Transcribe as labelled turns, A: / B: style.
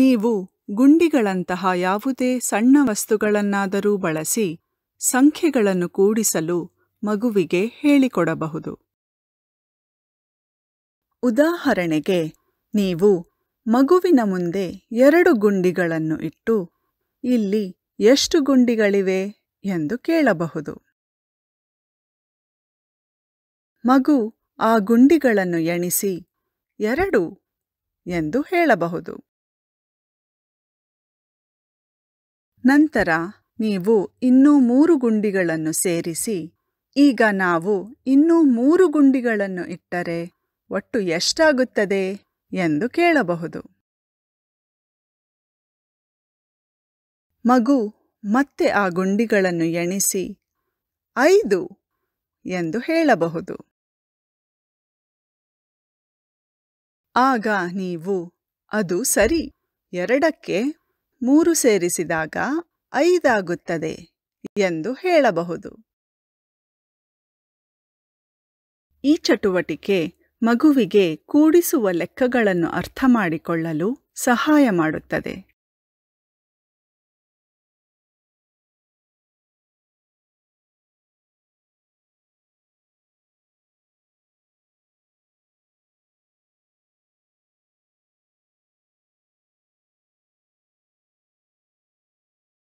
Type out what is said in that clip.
A: ನೀವು ಗುಂಡಿಗಳಂತಹ ಯಾವುದೇ ಸಣ್ಣ ವಸ್ತುಗಳನ್ನಾದರೂ ಬಳಸಿ ಸಂಖ್ಯೆಗಳನ್ನು ಕೂಡಿಸಲು ಮಗುವಿಗೆ ಹೇಳಿಕೊಡಬಹುದು ಉದಾಹರಣೆಗೆ ನೀವು ಮಗುವಿನ ಮುಂದೆ ಎರಡು ಗುಂಡಿಗಳನ್ನು ಇಟ್ಟು ಇಲ್ಲಿ ಎಷ್ಟು ಗುಂಡಿಗಳಿವೆ ಎಂದು ಕೇಳಬಹುದು ಮಗು ಆ ಗುಂಡಿಗಳನ್ನು ಎಣಿಸಿ ಎರಡು ಎಂದು ಹೇಳಬಹುದು ನಂತರ ನೀವು ಇನ್ನೂ ಮೂರು ಗುಂಡಿಗಳನ್ನು ಸೇರಿಸಿ ಈಗ ನಾವು ಇನ್ನೂ ಮೂರು ಗುಂಡಿಗಳನ್ನು ಇಟ್ಟರೆ ಒಟ್ಟು ಎಷ್ಟಾಗುತ್ತದೆ ಎಂದು ಕೇಳಬಹುದು ಮಗು ಮತ್ತೆ ಆ ಗುಂಡಿಗಳನ್ನು ಎಣಿಸಿ ಐದು ಎಂದು ಹೇಳಬಹುದು ಆಗ ನೀವು ಅದು ಸರಿ ಎರಡಕ್ಕೆ ಮೂರು ಸೇರಿಸಿದಾಗ ಐದಾಗುತ್ತದೆ ಎಂದು ಹೇಳಬಹುದು ಈ ಚಟುವಟಿಕೆ ಮಗುವಿಗೆ ಕೂಡಿಸುವ ಲೆಕ್ಕಗಳನ್ನು ಅರ್ಥಮಾಡಿಕೊಳ್ಳಲು ಸಹಾಯ ಮಾಡುತ್ತದೆ